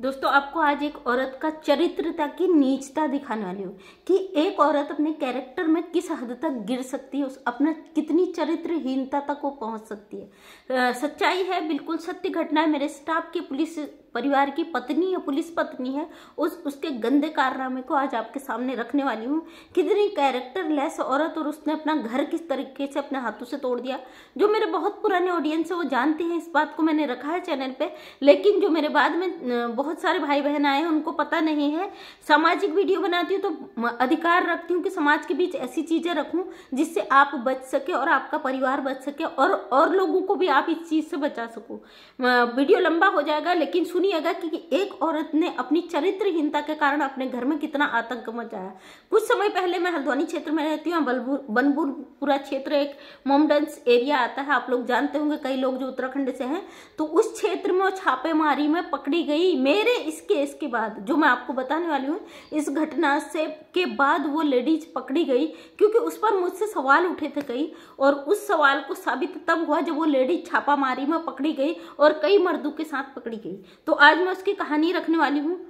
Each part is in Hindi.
दोस्तों आपको आज एक औरत का चरित्रता की नीचता दिखाने वाली हूँ कि एक औरत अपने कैरेक्टर में किस हद तक गिर सकती है उस अपना कितनी चरित्रहीनता तक वो पहुँच सकती है आ, सच्चाई है बिल्कुल सत्य घटना है मेरे स्टाफ के पुलिस परिवार की पत्नी या पुलिस पत्नी है उस उसके गंदे कारनामे को आज आपके सामने रखने वाली हूँ कितनी कैरेक्टर लेस औरत और उसने अपना घर किस तरीके से अपने हाथों से तोड़ दिया जो मेरे बहुत पुराने ऑडियंस है वो जानते हैं इस बात को मैंने रखा है चैनल पर लेकिन जो मेरे बाद में बहुत सारे भाई बहन आए हैं उनको पता नहीं है सामाजिक वीडियो बनाती हूँ तो अधिकार रखती हूँ कि समाज के बीच ऐसी चीज़ें रखूँ जिससे आप बच सके और आपका परिवार बच सके और और लोगों को भी आप इस चीज़ से बचा सको वीडियो लंबा हो जाएगा लेकिन सुनिए नहीं आएगा कि एक औरत ने अपनी चरित्रहीनता के कारण अपने घर में कितना आतंक मचाया कुछ समय पहले मैं हल्द्वानी क्षेत्र में रहती हूँ बनपुरपुरा क्षेत्र एक मोमडंस एरिया आता है आप लोग जानते होंगे कई लोग जो उत्तराखंड से हैं तो उस क्षेत्र में छापेमारी में पकड़ी गई मेरे इस केस के बाद जो मैं आपको बताने वाली हूँ इस घटना से के बाद वो लेडीज पकड़ी गई क्योंकि उस पर मुझसे सवाल उठे थे कई और उस सवाल को साबित तब हुआ जब वो लेडीज छापामारी में पकड़ी गई और कई मर्दों के साथ पकड़ी गई तो आज मैं उसकी कहानी रखने वाली हूँ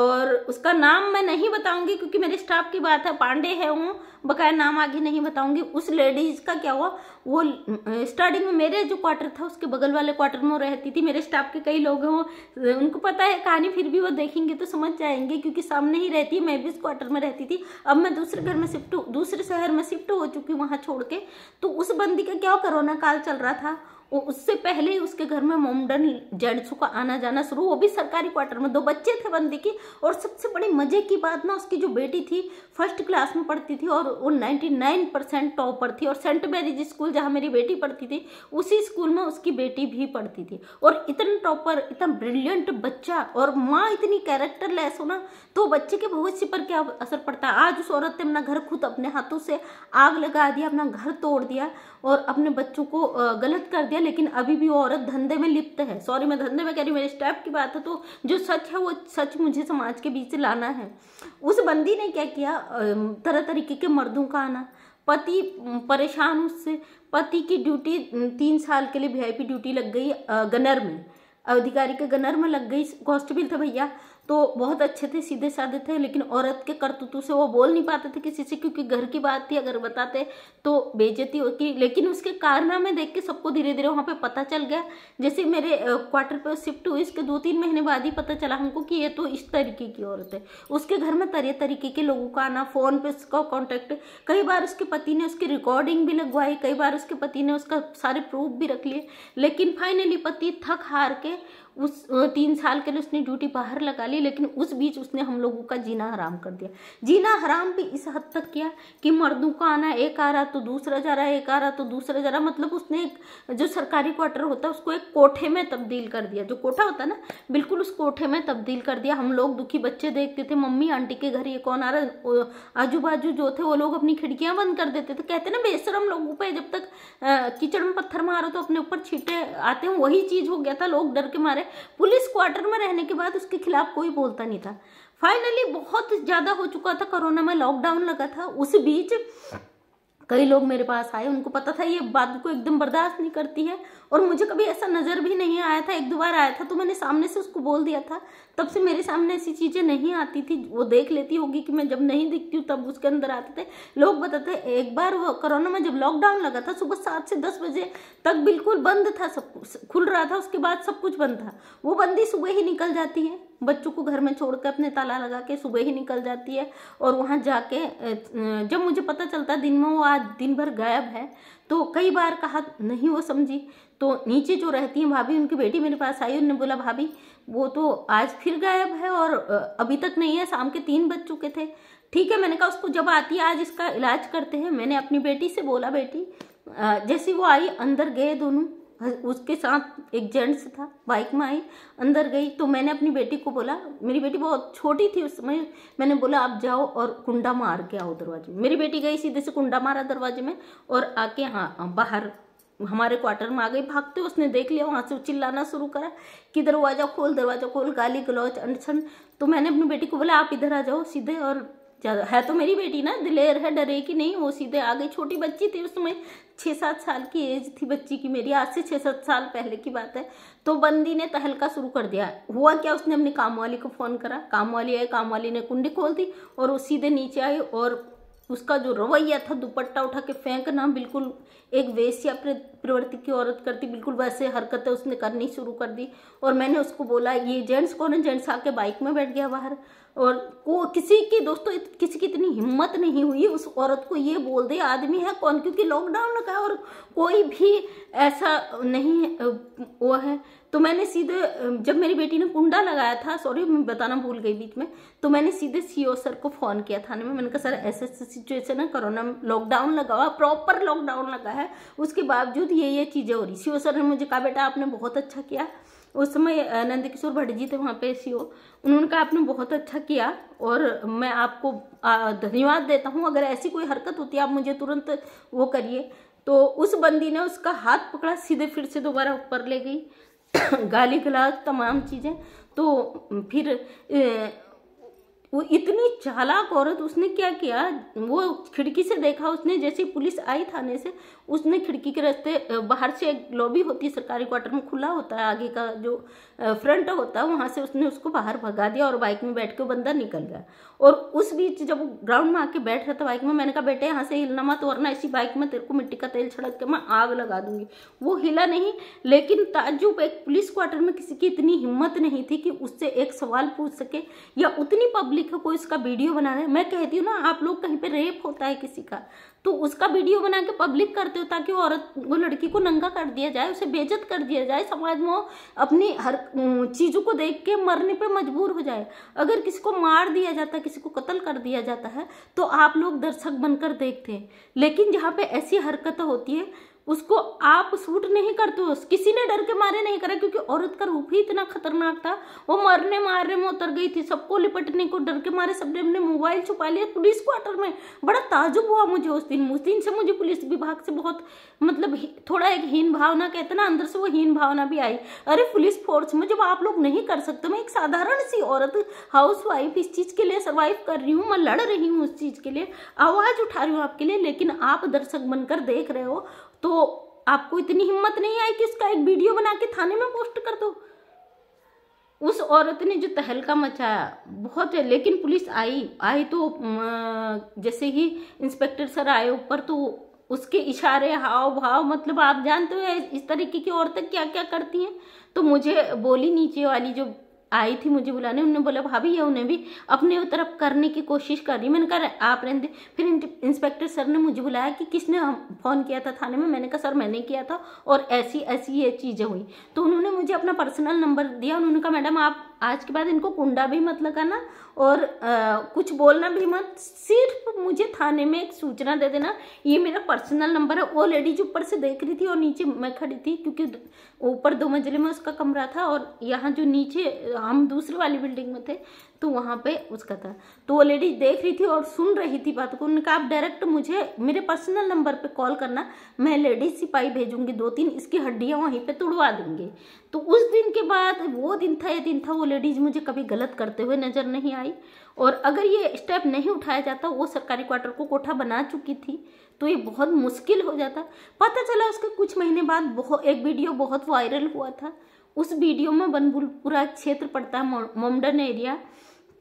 और उसका नाम मैं नहीं बताऊंगी क्योंकि मेरे स्टाफ की बात है पांडे है वो बकाया नाम आगे नहीं बताऊंगी उस लेडीज का क्या हुआ वो स्टार्टिंग में मेरे जो क्वार्टर था उसके बगल वाले क्वार्टर में रहती थी मेरे स्टाफ के कई लोग हैं वो उनको पता है कहानी फिर भी वो देखेंगे तो समझ जाएंगे क्योंकि सामने ही रहती है मैं भी उस क्वार्टर में रहती थी अब मैं दूसरे घर में शिफ्ट दूसरे शहर में शिफ्ट हो चुकी हूँ वहाँ छोड़ के तो उस बंदी का क्या कोरोना काल चल रहा था उससे पहले ही उसके घर में मोमडन जेंट्सों का आना जाना शुरू वो भी सरकारी क्वार्टर में दो बच्चे थे बंदी की और सबसे बड़ी मजे की बात ना उसकी जो बेटी थी फर्स्ट क्लास में पढ़ती थी और वो नाइन्टी नाइन परसेंट टॉपर थी और सेंट मैरिज स्कूल जहाँ मेरी बेटी पढ़ती थी उसी स्कूल में उसकी बेटी भी पढ़ती थी और इतना टॉपर इतना ब्रिलियंट बच्चा और माँ इतनी कैरेक्टर लेस हो ना तो बच्चे के भविष्य पर क्या असर पड़ता है आज उस औरत ने अपना घर खुद अपने हाथों से आग लगा दिया अपना घर तोड़ दिया और अपने बच्चों को गलत कर दिया है लेकिन अभी भी वो औरत धंधे में लिप्त है सॉरी मैं धंधे में कह रही हूँ मेरे स्टेप की बात है तो जो सच है वो सच मुझे समाज के बीच लाना है उस बंदी ने क्या किया तरह तरीके के मर्दों का आना पति परेशान उससे पति की ड्यूटी तीन साल के लिए वी ड्यूटी लग गई गनर में अधिकारी के गनर में लग गई कॉन्स्टेबल था भैया तो बहुत अच्छे थे सीधे साधे थे लेकिन औरत के करतूतों से वो बोल नहीं पाते थे किसी से क्योंकि घर की बात थी अगर बताते तो बेजती होती लेकिन उसके कारनामे देख के सबको धीरे धीरे वहाँ पे पता चल गया जैसे मेरे क्वार्टर पर शिफ्ट हुई इसके दो तीन महीने बाद ही पता चला हमको कि ये तो इस तरीके की औरत है उसके घर में तरह तरीके के लोगों का आना फ़ोन पे उसका कॉन्टैक्ट कई बार उसके पति ने उसकी रिकॉर्डिंग भी लगवाई कई बार उसके पति ने उसका सारे प्रूफ भी रख लिए लेकिन फाइनली पति थक हार के उस तीन साल के लिए उसने ड्यूटी बाहर लगा ली लेकिन उस बीच उसने हम लोगों का जीना हराम कर दिया जीना हराम भी इस हद तक किया कि मर्दों का आना एक आ रहा तो दूसरा जा रहा है एक आ रहा तो दूसरा जा रहा मतलब उसने एक जो सरकारी क्वार्टर होता है उसको एक कोठे में तब्दील कर दिया जो कोठा होता ना बिल्कुल उस कोठे में तब्दील कर दिया हम लोग दुखी बच्चे देखते थे मम्मी आंटी के घर ये कौन आ रहा आजू बाजू जो थे वो लोग अपनी खिड़कियां बंद कर देते थे कहते ना बेसरम लोगों पर जब तक कीचड़ में पत्थर मारो तो अपने ऊपर छीटे आते हैं वही चीज हो गया था लोग डर के मारे है पुलिस क्वार्टर में रहने के बाद उसके खिलाफ कोई बोलता नहीं था फाइनली बहुत ज़्यादा हो चुका था कोरोना में लॉकडाउन लगा था उस बीच कई लोग मेरे पास आए उनको पता था ये बात को एकदम बर्दाश्त नहीं करती है और मुझे कभी ऐसा नज़र भी नहीं आया था एक दो बार आया था तो मैंने सामने से उसको बोल दिया था तब से मेरे सामने ऐसी चीज़ें नहीं आती थी वो देख लेती होगी कि मैं जब नहीं दिखती हूँ तब उसके अंदर आते थे लोग बताते एक बार वो कोरोना में जब लॉकडाउन लगा था सुबह सात से दस बजे तक बिल्कुल बंद था सब खुल रहा था उसके बाद सब कुछ बंद था वो बंदी सुबह ही निकल जाती है बच्चों को घर में छोड़कर अपने ताला लगा के सुबह ही निकल जाती है और वहाँ जाके जब मुझे पता चलता दिन में वो आज दिन भर गायब है तो कई बार कहा नहीं वो समझी तो नीचे जो रहती हैं भाभी उनकी बेटी मेरे पास आई उनने बोला भाभी वो तो आज फिर गायब है और अभी तक नहीं है शाम के तीन बज चुके थे ठीक है मैंने कहा उसको जब आती है आज इसका इलाज करते हैं मैंने अपनी बेटी से बोला बेटी जैसी वो आई अंदर गए दोनों उसके साथ एक जेंट्स था बाइक में आई अंदर गई तो मैंने अपनी बेटी को बोला मेरी बेटी बहुत छोटी थी उस समय मैंने बोला आप जाओ और कुंडा मार के आओ दरवाजे में मेरी बेटी गई सीधे से कुंडा मारा दरवाजे में और आके हाँ बाहर हमारे क्वार्टर में आ गई भागते उसने देख लिया वहाँ से चिल्लाना शुरू करा कि दरवाज़ा खोल दरवाज़ा खोल गाली गलौच अनछन तो मैंने अपनी बेटी को बोला आप इधर आ जाओ सीधे और ज़्यादा है तो मेरी बेटी ना दिलेर है डरे कि नहीं वो सीधे आ गई छोटी बच्ची थी उस समय छः सात साल की एज थी बच्ची की मेरी आज से छः सात साल पहले की बात है तो बंदी ने तहलका शुरू कर दिया हुआ क्या उसने अपनी काम वाली को फ़ोन करा काम वाली आई काम वाली ने कुंडी खोल दी और वो सीधे नीचे आई और उसका जो रवैया था दुपट्टा उठा के फेंकना बिल्कुल एक वेश्या प्रवृत्ति की औरत करती बिल्कुल वैसे हरकतें उसने करनी शुरू कर दी और मैंने उसको बोला ये जेंट्स कौन है जेंट्स आके बाइक में बैठ गया बाहर और को किसी की दोस्तों इत, किसी की इतनी हिम्मत नहीं हुई उस औरत को ये बोल दे आदमी है कौन क्योंकि लॉकडाउन का और कोई भी ऐसा नहीं वो है तो मैंने सीधे जब मेरी बेटी ने कुंडा लगाया था सॉरी मैं बताना भूल गई बीच में तो मैंने सीधे सीओ सर को फ़ोन किया थाने में मैंने कहा सर ऐसे सिचुएशन है कोरोना लॉकडाउन लगा हुआ प्रॉपर लॉकडाउन लगा है उसके बावजूद ये ये चीज़ें हो रही सीओ सर ने मुझे कहा बेटा आपने बहुत अच्छा किया उस समय नंद किशोर भट्ट जी थे वहाँ पे सी उन्होंने कहा आपने बहुत अच्छा किया और मैं आपको धन्यवाद देता हूँ अगर ऐसी कोई हरकत होती है आप मुझे तुरंत वो करिए तो उस बंदी ने उसका हाथ पकड़ा सीधे फिर से दोबारा ऊपर ले गई गाली गलाज तमाम चीज़ें तो फिर वो इतनी चालाक औरत उसने क्या किया वो खिड़की से देखा उसने जैसे पुलिस आई थाने से उसने खिड़की के रास्ते बाहर से एक लॉबी होती है सरकारी क्वार्टर में खुला होता है आगे का जो फ्रंट होता है वहाँ से उसने उसको बाहर भगा दिया और बाइक में बैठ के बंदा निकल गया और उस बीच जब ग्राउंड में आके बैठ रहा था बाइक में मैंने कहा बेटे यहाँ से हिलना मत वरना ऐसी बाइक में तेरे को मिट्टी का तेल छड़क के मैं आग लगा दूंगी वो हिला नहीं लेकिन ताजुब एक पुलिस क्वार्टर में किसी की इतनी हिम्मत नहीं थी कि उससे एक सवाल पूछ सके या उतनी पब्लिक लिखो कोई उसका वीडियो बना रहे मैं कहती हूँ ना आप लोग कहीं पे रेप होता है किसी का तो उसका वीडियो बना के पब्लिक करते हो ताकि वो औरत वो लड़की को नंगा कर दिया जाए उसे बेजत कर दिया जाए समाज में अपनी हर चीज़ों को देख के मरने पे मजबूर हो जाए अगर किसी को मार दिया जाता है किसी को कत्ल कर दिया जाता है तो आप लोग दर्शक बनकर देखते हैं लेकिन जहाँ पर ऐसी हरकतें होती है उसको आप सूट नहीं करते हो किसी ने डर के मारे नहीं करा क्योंकि औरत का रूप ही इतना खतरनाक था वो मरने मारने में उतर गई थी सबको लिपटने को डर के मारे सबने अपने मोबाइल छुपा लिया पुलिस क्वार्टर में बड़ा ताजुब हुआ मुझे उस दिन उस दिन से मुझे पुलिस विभाग से बहुत मतलब थोड़ा एक हीन भावना कहते ना अंदर से वो हीन भावना भी आई अरे पुलिस फोर्स में जब आप लोग नहीं कर सकते मैं एक साधारण सी औरत हाउस इस चीज़ के लिए सर्वाइव कर रही हूँ मैं लड़ रही हूँ उस चीज़ के लिए आवाज़ उठा रही हूँ आपके लिए लेकिन आप दर्शक बनकर देख रहे हो तो आपको इतनी हिम्मत नहीं आई कि इसका एक वीडियो बना के थाने में पोस्ट कर दो उस औरत ने जो तहलका मचाया बहुत है लेकिन पुलिस आई आई तो जैसे ही इंस्पेक्टर सर आए ऊपर तो उसके इशारे हाव भाव मतलब आप जानते हो इस तरीके की औरतें क्या क्या करती हैं तो मुझे बोली नीचे वाली जो आई थी मुझे बुलाने उन्होंने बोला भाभी ये उन्हें भी अपने तरफ करने की कोशिश कर रही मैंने कहा आप रहने फिर इंस्पेक्टर सर ने मुझे बुलाया कि किसने फ़ोन किया था थाने में मैंने कहा सर मैंने किया था और ऐसी ऐसी ये चीज़ें हुई तो उन्होंने मुझे अपना पर्सनल नंबर दिया उन्होंने कहा मैडम आप आज के बाद इनको कुंडा भी मत लगाना और आ, कुछ बोलना भी मत सिर्फ मुझे थाने में एक सूचना दे देना ये मेरा पर्सनल नंबर है वो लेडीज ऊपर से देख रही थी और नीचे मैं खड़ी थी क्योंकि ऊपर दो मंजिले में उसका कमरा था और यहाँ जो नीचे हम दूसरी वाली बिल्डिंग में थे तो वहाँ पे उसका था तो वो लेडीज देख रही थी और सुन रही थी बात को उन्होंने कहा आप डायरेक्ट मुझे मेरे पर्सनल नंबर पे कॉल करना मैं लेडीज सिपाही भेजूंगी दो तीन इसकी हड्डियाँ वहीं पे तुड़वा देंगे तो उस दिन के बाद वो दिन था ये दिन था वो लेडीज मुझे कभी गलत करते हुए नज़र नहीं आई और अगर ये स्टेप नहीं उठाया जाता वो सरकारी क्वार्टर को कोठा बना चुकी थी तो ये बहुत मुश्किल हो जाता पता चला उसके कुछ महीने बाद बहुत एक वीडियो बहुत वायरल हुआ था उस वीडियो में बनबुलपुरा क्षेत्र पड़ता है मोमडन एरिया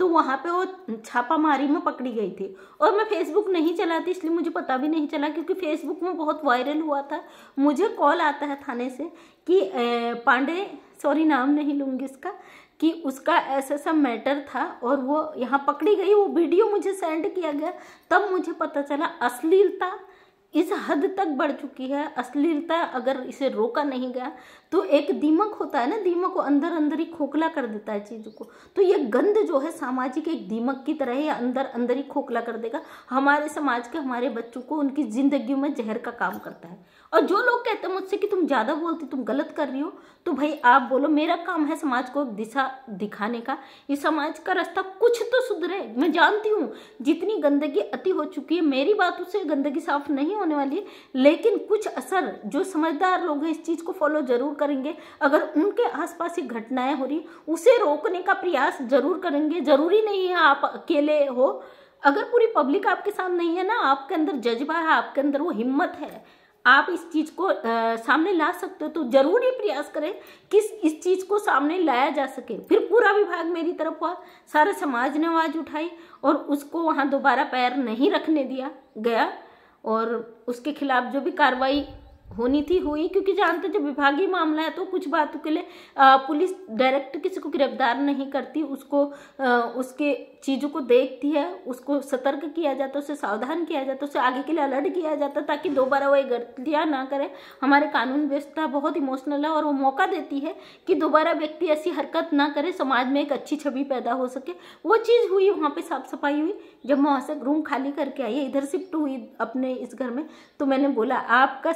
तो वहाँ पे वो छापामारी में पकड़ी गई थी और मैं फेसबुक नहीं चलाती इसलिए मुझे पता भी नहीं चला क्योंकि फेसबुक में बहुत वायरल हुआ था मुझे कॉल आता है थाने से कि पांडे सॉरी नाम नहीं लूँगी इसका कि उसका ऐसा ऐसा मैटर था और वो यहाँ पकड़ी गई वो वीडियो मुझे सेंड किया गया तब मुझे पता चला अश्लीलता इस हद तक बढ़ चुकी है अश्लीलता अगर इसे रोका नहीं गया तो एक दीमक होता है ना दीमक को अंदर अंदर ही खोखला कर देता है चीज़ों को तो ये गंद जो है सामाजिक एक दीमक की तरह ही अंदर अंदर ही खोखला कर देगा हमारे समाज के हमारे बच्चों को उनकी ज़िंदगी में जहर का काम करता है और जो लोग कहते हैं मुझसे कि तुम ज़्यादा बोलती तुम गलत कर रही हो तो भाई आप बोलो मेरा काम है समाज को दिशा दिखाने का ये समाज का रास्ता कुछ तो सुधरे मैं जानती हूँ जितनी गंदगी अति हो चुकी है मेरी बात उससे गंदगी साफ नहीं होने वाली है लेकिन कुछ असर जो समझदार लोग हैं इस चीज़ को फॉलो जरूर करेंगे अगर उनके आसपास ये घटनाएं हो रही उसे रोकने का प्रयास जरूर करेंगे जरूरी नहीं है आप अकेले हो अगर पूरी पब्लिक आपके साथ नहीं है ना आपके अंदर जज्बा है आपके अंदर वो हिम्मत है आप इस चीज़ को आ, सामने ला सकते हो तो जरूर ही प्रयास करें कि इस चीज़ को सामने लाया जा सके फिर पूरा विभाग मेरी तरफ हुआ सारा समाज ने आवाज़ उठाई और उसको वहाँ दोबारा पैर नहीं रखने दिया गया और उसके खिलाफ जो भी कार्रवाई होनी थी हुई क्योंकि जानते जब विभागीय मामला है तो कुछ बातों के लिए पुलिस डायरेक्ट किसी को गिरफ्तार नहीं करती उसको उसके चीज़ों को देखती है उसको सतर्क किया जाता है उसे सावधान किया जाता है उसे आगे के लिए अलर्ट किया जाता है ताकि दोबारा वो ये गलतियाँ ना करें हमारे कानून व्यवस्था बहुत इमोशनल है और वो मौका देती है कि दोबारा व्यक्ति ऐसी हरकत ना करे समाज में एक अच्छी छवि पैदा हो सके वो चीज़ हुई वहाँ पर साफ सफाई हुई जब मैं वहाँ से रूम खाली करके आई इधर शिफ्ट हुई अपने इस घर में तो मैंने बोला आपका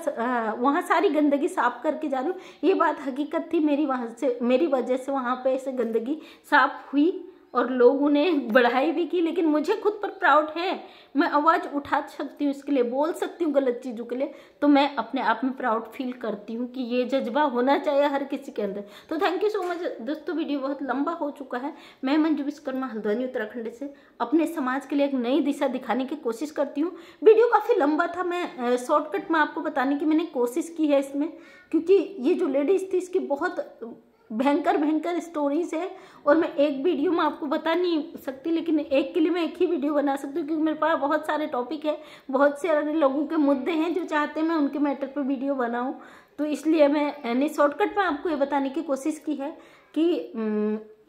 रहा वहाँ सारी गंदगी साफ करके जा रही हूँ ये बात हकीकत थी मेरी वहाँ से मेरी वजह से वहाँ पे ऐसे गंदगी साफ हुई और लोग उन्हें बढ़ाई भी की लेकिन मुझे खुद पर प्राउड है मैं आवाज़ उठा सकती हूँ इसके लिए बोल सकती हूँ गलत चीज़ों के लिए तो मैं अपने आप में प्राउड फील करती हूँ कि ये जज्बा होना चाहिए हर किसी के अंदर तो थैंक यू सो मच दोस्तों वीडियो बहुत लंबा हो चुका है मैं मंजू विश्वकर्मा हल्द्वानी उत्तराखंड से अपने समाज के लिए एक नई दिशा दिखाने की कोशिश करती हूँ वीडियो काफ़ी लंबा था मैं शॉर्टकट में आपको बताने की मैंने कोशिश की है इसमें क्योंकि ये जो लेडीज़ थी इसकी बहुत भयंकर भयंकर स्टोरीज है और मैं एक वीडियो में आपको बता नहीं सकती लेकिन एक के लिए मैं एक ही वीडियो बना सकती हूँ क्योंकि मेरे पास बहुत सारे टॉपिक है बहुत अलग लोगों के मुद्दे हैं जो चाहते हैं मैं उनके मैटर पर वीडियो बनाऊँ तो इसलिए मैंने शॉर्टकट में आपको ये बताने की कोशिश की है कि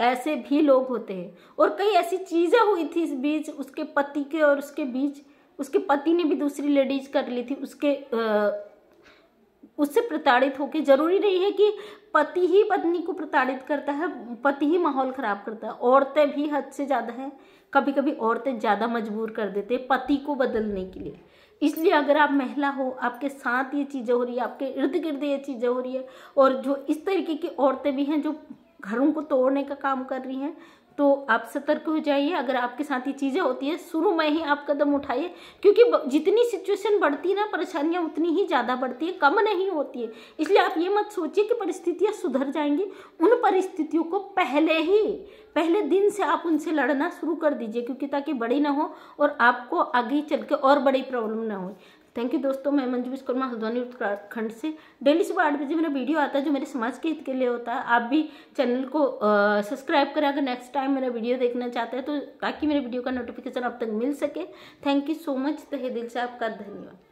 ऐसे भी लोग होते हैं और कई ऐसी चीज़ें हुई थी इस बीच उसके पति के और उसके बीच उसके पति ने भी दूसरी लेडीज कर ली थी उसके आ, उससे प्रताड़ित होकर जरूरी नहीं है कि पति ही पत्नी को प्रताड़ित करता है पति ही माहौल खराब करता है औरतें भी हद से ज़्यादा है कभी कभी औरतें ज़्यादा मजबूर कर देते हैं पति को बदलने के लिए इसलिए अगर आप महिला हो आपके साथ ये चीज़ें हो रही है आपके इर्द गिर्द ये चीज़ें हो रही है और जो इस तरीके की औरतें भी हैं जो घरों को तोड़ने का काम कर रही हैं तो आप सतर्क हो जाइए अगर आपके साथ ये चीज़ें होती है शुरू में ही आप कदम उठाइए क्योंकि जितनी सिचुएशन बढ़ती है ना परेशानियाँ उतनी ही ज़्यादा बढ़ती है कम नहीं होती है इसलिए आप ये मत सोचिए कि परिस्थितियाँ सुधर जाएंगी उन परिस्थितियों को पहले ही पहले दिन से आप उनसे लड़ना शुरू कर दीजिए क्योंकि ताकि बड़ी ना हो और आपको आगे चल के और बड़ी प्रॉब्लम ना हो थैंक यू दोस्तों मैं मंजू विश्वकर्मा हल्द्वानी उत्तराखंड से डेली सुबह आठ बजे मेरा वीडियो आता है जो मेरे समाज के हित के लिए होता है आप भी चैनल को सब्सक्राइब करें अगर नेक्स्ट टाइम मेरा वीडियो देखना चाहते हैं तो ताकि मेरे वीडियो का नोटिफिकेशन आप तक मिल सके थैंक यू सो मच तहे दिल से आपका धन्यवाद